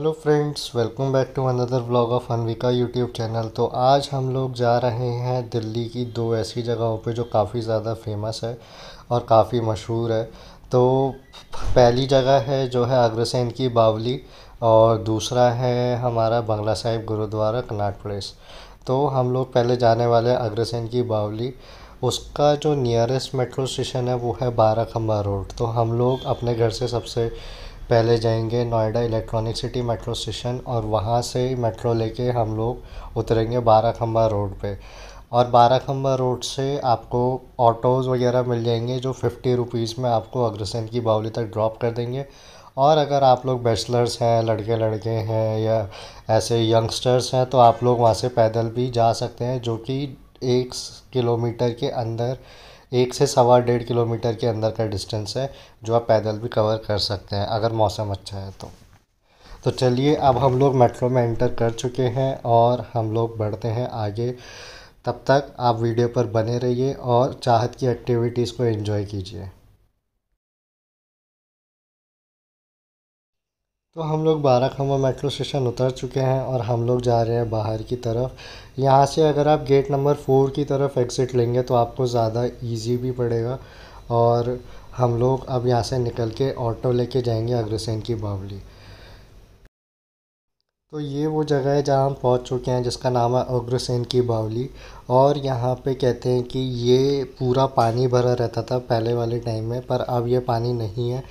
hello friends welcome back to another vlog of Anvika YouTube channel तो आज हम लोग जा रहे हैं दिल्ली की दो ऐसी जगहों पे जो काफ़ी ज़्यादा फेमस है और काफ़ी मशहूर है तो पहली जगह है जो है अग्रसेन की बावली और दूसरा है हमारा बंगला साहिब गुरुद्वारा कनाट प्लेस तो हम लोग पहले जाने वाले अग्रसेन की बावली उसका जो नियरेस्ट मेट्रो स्टेशन है वो है बारा खम्बा रोड तो हम लोग अपने घर से सबसे पहले जाएंगे Noida Electronic City metro station और वहाँ से मेट्रो लेके हम लोग उतरेंगे बारह खम्बा रोड पे और बारह खम्बा रोड से आपको ऑटोज़ वगैरह मिल जाएंगे जो फिफ्टी रुपीज़ में आपको अग्रसेन की बावली तक ड्रॉप कर देंगे और अगर आप लोग बैचलर्स हैं लड़के लड़के हैं या ऐसे यंगस्टर्स हैं तो आप लोग वहाँ से पैदल भी जा सकते हैं जो कि एक किलोमीटर के अंदर एक से सवा डेढ़ किलोमीटर के अंदर का डिस्टेंस है जो आप पैदल भी कवर कर सकते हैं अगर मौसम अच्छा है तो तो चलिए अब हम लोग मेट्रो में एंटर कर चुके हैं और हम लोग बढ़ते हैं आगे तब तक आप वीडियो पर बने रहिए और चाहत की एक्टिविटीज़ को एंजॉय कीजिए तो हम लोग बाराखंबा मेट्रो स्टेशन उतर चुके हैं और हम लोग जा रहे हैं बाहर की तरफ यहाँ से अगर आप गेट नंबर फोर की तरफ एग्ज़िट लेंगे तो आपको ज़्यादा इजी भी पड़ेगा और हम लोग अब यहाँ से निकल के ऑटो लेके जाएंगे अग्रसेन की बावली तो ये वो जगह है जहाँ हम पहुँच चुके हैं जिसका नाम है अग्रसेन की बावली और यहाँ पे कहते हैं कि ये पूरा पानी भरा रहता था पहले वाले टाइम में पर अब ये पानी नहीं है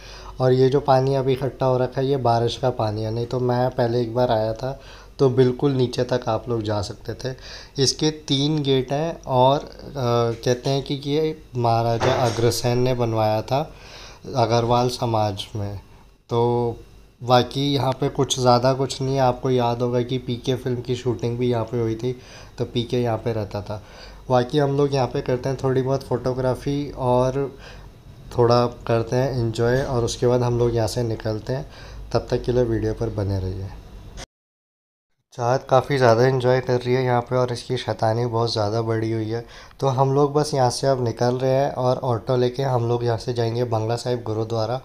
और ये जो पानी अभी इकट्ठा हो रखा है ये बारिश का पानी है नहीं तो मैं पहले एक बार आया था तो बिल्कुल नीचे तक आप लोग जा सकते थे इसके तीन गेट हैं और आ, कहते हैं कि ये महाराजा अग्रसेन ने बनवाया था अग्रवाल समाज में तो बाकी यहाँ पे कुछ ज़्यादा कुछ नहीं है आपको याद होगा कि पीके फिल्म की शूटिंग भी यहाँ पे हुई थी तो पीके यहाँ पर रहता था बाकी हम लोग यहाँ पे करते हैं थोड़ी बहुत फ़ोटोग्राफ़ी और थोड़ा करते हैं इन्जॉय और उसके बाद हम लोग यहाँ से निकलते हैं तब तक के लिए वीडियो पर बने रहिए चाहत काफ़ी ज़्यादा इन्जॉय कर रही है यहाँ पे और इसकी शैतानी बहुत ज़्यादा बढ़ी हुई है तो हम लोग बस यहाँ से अब निकल रहे हैं और ऑटो लेके हम लोग यहाँ से जाएंगे बंगला साहिब गुरुद्वारा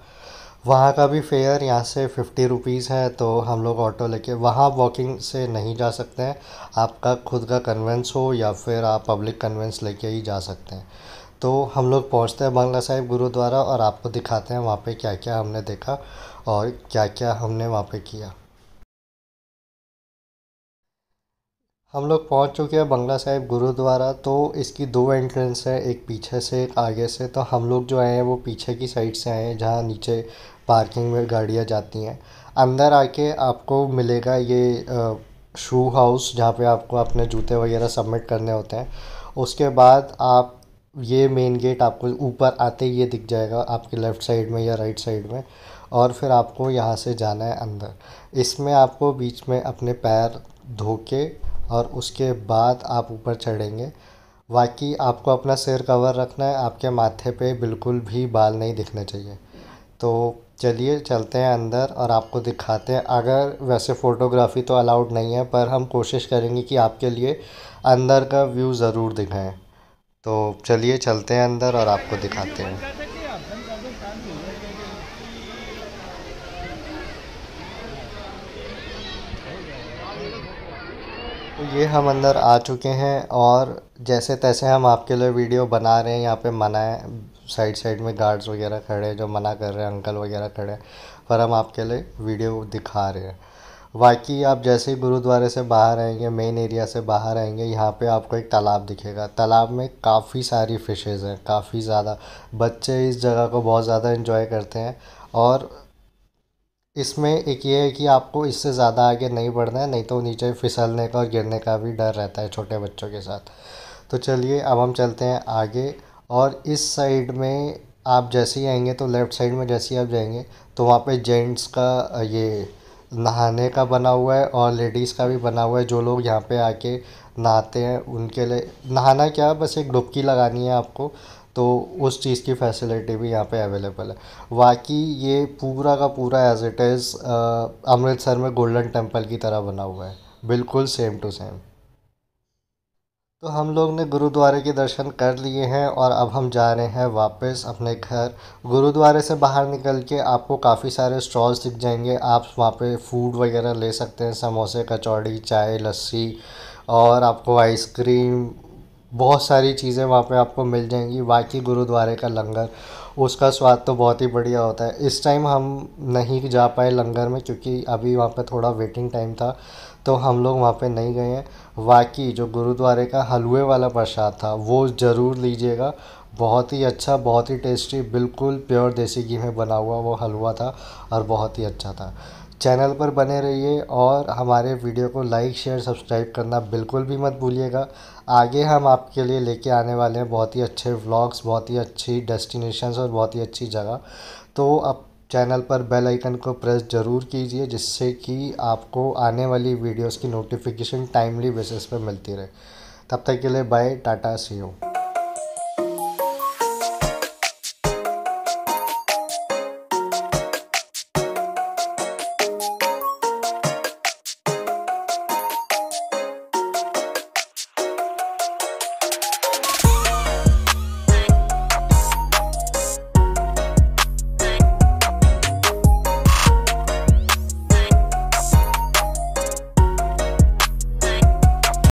वहाँ का भी फेयर यहाँ से फिफ्टी रुपीज़ है तो हम लोग ऑटो लेके वहाँ वॉकिंग से नहीं जा सकते हैं आपका खुद का कन्वेंस हो या फिर आप पब्लिक कन्वेंस लेके ही जा सकते हैं तो हम लोग पहुँचते हैं बांग्ला साहिब गुरुद्वारा और आपको दिखाते हैं वहाँ पे क्या क्या हमने देखा और क्या क्या हमने वहाँ पे किया हम लोग पहुँच चुके हैं बंगला साहिब गुरुद्वारा तो इसकी दो एंट्रेंस है एक पीछे से एक आगे से तो हम लोग जो आए हैं वो पीछे की साइड से आए हैं जहाँ नीचे पार्किंग में गाड़ियाँ जाती हैं अंदर आके आपको मिलेगा ये शू हाउस जहाँ पे आपको अपने जूते वगैरह सबमिट करने होते हैं उसके बाद आप ये मेन गेट आपको ऊपर आते ही ये दिख जाएगा आपके लेफ़्ट साइड में या राइट साइड में और फिर आपको यहाँ से जाना है अंदर इसमें आपको बीच में अपने पैर धो के और उसके बाद आप ऊपर चढ़ेंगे बाकी आपको अपना सिर कवर रखना है आपके माथे पे बिल्कुल भी बाल नहीं दिखने चाहिए तो चलिए चलते हैं अंदर और आपको दिखाते हैं अगर वैसे फ़ोटोग्राफ़ी तो अलाउड नहीं है पर हम कोशिश करेंगे कि आपके लिए अंदर का व्यू ज़रूर दिखाएँ तो चलिए चलते हैं अंदर और आपको दिखाते हैं तो ये हम अंदर आ चुके हैं और जैसे तैसे हम आपके लिए वीडियो बना रहे हैं यहाँ पे मना है साइड साइड में गार्ड्स वगैरह खड़े हैं जो मना कर रहे हैं अंकल वगैरह खड़े हैं पर हम आपके लिए वीडियो दिखा रहे हैं बाकी आप जैसे ही गुरुद्वारे से बाहर आएंगे मेन एरिया से बाहर आएंगे यहाँ पे आपको एक तालाब दिखेगा तालाब में काफ़ी सारी फिशेज़ हैं काफ़ी ज़्यादा बच्चे इस जगह को बहुत ज़्यादा इन्जॉय करते हैं और इसमें एक ये है कि आपको इससे ज़्यादा आगे नहीं बढ़ना है नहीं तो नीचे फिसलने का और गिरने का भी डर रहता है छोटे बच्चों के साथ तो चलिए अब हम चलते हैं आगे और इस साइड में आप जैसे ही आएंगे तो लेफ़्ट साइड में जैसे ही आप जाएंगे तो वहाँ पे जेंट्स का ये नहाने का बना हुआ है और लेडीज का भी बना हुआ है जो लोग यहाँ पे आके नहाते हैं उनके लिए नहाना क्या है बस एक डुबकी लगानी है आपको तो उस चीज़ की फैसिलिटी भी यहाँ पे अवेलेबल है बाकी ये पूरा का पूरा एज इट इज़ अमृतसर में गोल्डन टेम्पल की तरह बना हुआ है बिल्कुल सेम टू सेम तो हम लोग ने गुरुद्वारे के दर्शन कर लिए हैं और अब हम जा रहे हैं वापस अपने घर गुरुद्वारे से बाहर निकल के आपको काफ़ी सारे स्टॉल्स दिख जाएंगे आप वहाँ पे फूड वगैरह ले सकते हैं समोसे कचौड़ी चाय लस्सी और आपको आइसक्रीम बहुत सारी चीज़ें वहाँ पे आपको मिल जाएंगी बाकी गुरुद्वारे का लंगर उसका स्वाद तो बहुत ही बढ़िया होता है इस टाइम हम नहीं जा पाए लंगर में क्योंकि अभी वहाँ पे थोड़ा वेटिंग टाइम था तो हम लोग वहाँ पे नहीं गए हैं बाकी जो गुरुद्वारे का हलवे वाला प्रसाद था वो ज़रूर लीजिएगा बहुत ही अच्छा बहुत ही टेस्टी बिल्कुल प्योर देसी घी में बना हुआ वो हलवा था और बहुत ही अच्छा था चैनल पर बने रहिए और हमारे वीडियो को लाइक शेयर सब्सक्राइब करना बिल्कुल भी मत भूलिएगा आगे हम आपके लिए लेके आने वाले हैं बहुत ही अच्छे व्लॉग्स बहुत ही अच्छी डेस्टिनेशंस और बहुत ही अच्छी जगह तो अब चैनल पर बेल आइकन को प्रेस ज़रूर कीजिए जिससे कि आपको आने वाली वीडियोज़ की नोटिफिकेशन टाइमली बेसिस पर मिलती रहे तब तक के लिए बाय टाटा सी यू